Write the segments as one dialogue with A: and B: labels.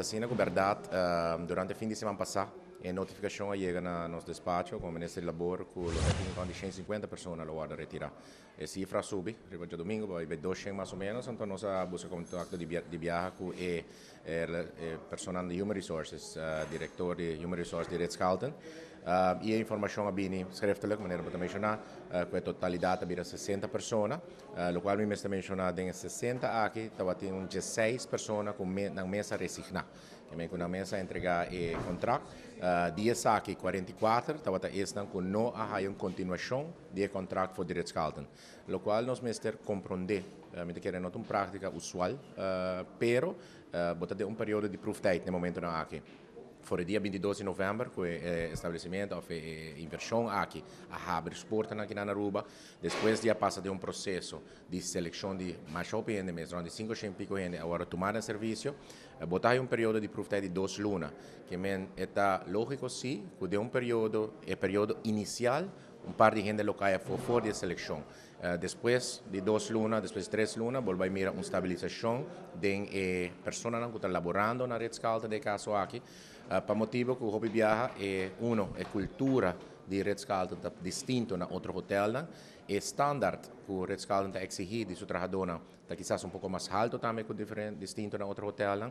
A: da Sinago Verdade, ehm, uh, durante o fim de semana passado, a notificação chega no nosso despacho com o Ministério do Labor com o técnico de 150 pessoas que vão retirar. A cifra sube, rivolge domingo, poi 200 più o meno, então nós busca contato de, via, de viagem com e, e, e, e personal Human Resources, uh, eh, diretor de Human Resources di Red carlton इहे information अभी इन come तलक मैंने बतामेशना कोई तो talidata vira 60 persone, eh, lo quale mi sta menzionando in 60 anni, trovate un persone con me, una messa resignata, che mi una messa entrega e contratto, eh, 10 anni 44, trovate questa con no continuazione di contratto per diritto calden, lo quale nos mister comprende Uh, met een not pratica usual, uh, eh, pero uh, eh, un periodo di proof tijd in momento na Foi dia 22 de novembro, que o é, é, estabelecimento, é, é, inversão aqui, a abrir portas aqui na Aruba. Depois dia passa de um processo de seleção de mais gente, mesmo de 500 gente, agora tomar serviço, eh, botar um período de prova de dois lunas, que é tá lógico sim, que de um período, é período inicial un par de gente lo fue fuera de selección. Eh, después de dos lunas, después de tres lunas, volvá a mirar eh, una estabilización de eh, personas que están laborando en la red de caso aquí. Eh, para motivo que Hobby Viaja, eh, uno, es cultura de red distinto en otro hotel. estándar que red scalta está exigido de su trabajadora está quizás un poco más alto también, con diferente, distinto en otro hotel.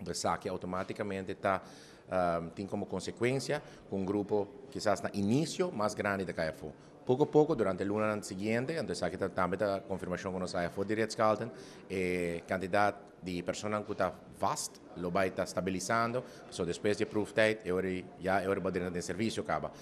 A: de saque aquí automáticamente está um, ehm, tem como consequência um grupo, quizás no início, mais grande da KFO. Pouco a pouco, durante o ano seguinte, então aqui também a confirmação com nossa KFO de Redskalten, eh, quantidade de pessoas que está vasta, lo vai estar estabilizando, so, depois de proof date, eu já eu vou de serviço acaba. Uh,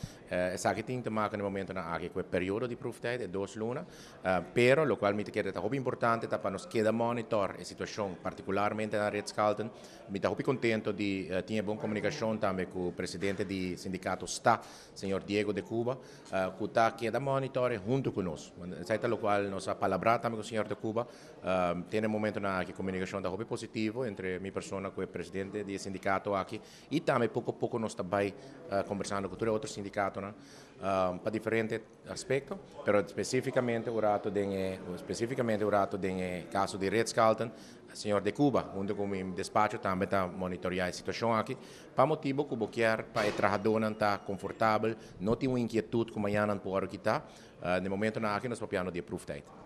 A: essa aqui tem que tomar no momento na água, que o período de proof date é duas lunas, uh, pero, lo qual me quer é muito importante, tá para nos queda monitor a situação, particularmente na Redskalten, me está muito contente de uh, eh, ter boa comunicação relação também com o presidente do sindicato está, senhor Diego de Cuba, uh, eh, que está aqui da monitor junto conosco. Certo, o qual nós a palavra também com o senhor de Cuba. Uh, eh, tem um momento na que a comunicação está bem positivo entre minha pessoa com o presidente del sindicato aqui e também pouco a poco nós também eh, conversando con todo outro sindicato, né? Uh, para diferentes aspectos, mas especificamente o rato de especificamente o rato de caso de Ritz-Carlton, senhor de Cuba, junto com o despacho também está monitorando la situazione aqui. Para motivo que boquear, para a trabalhador não está confortável, não tem uma inquietude como amanhã não pode quitar. Uh, eh, no momento, na aqui nós piano de proof date.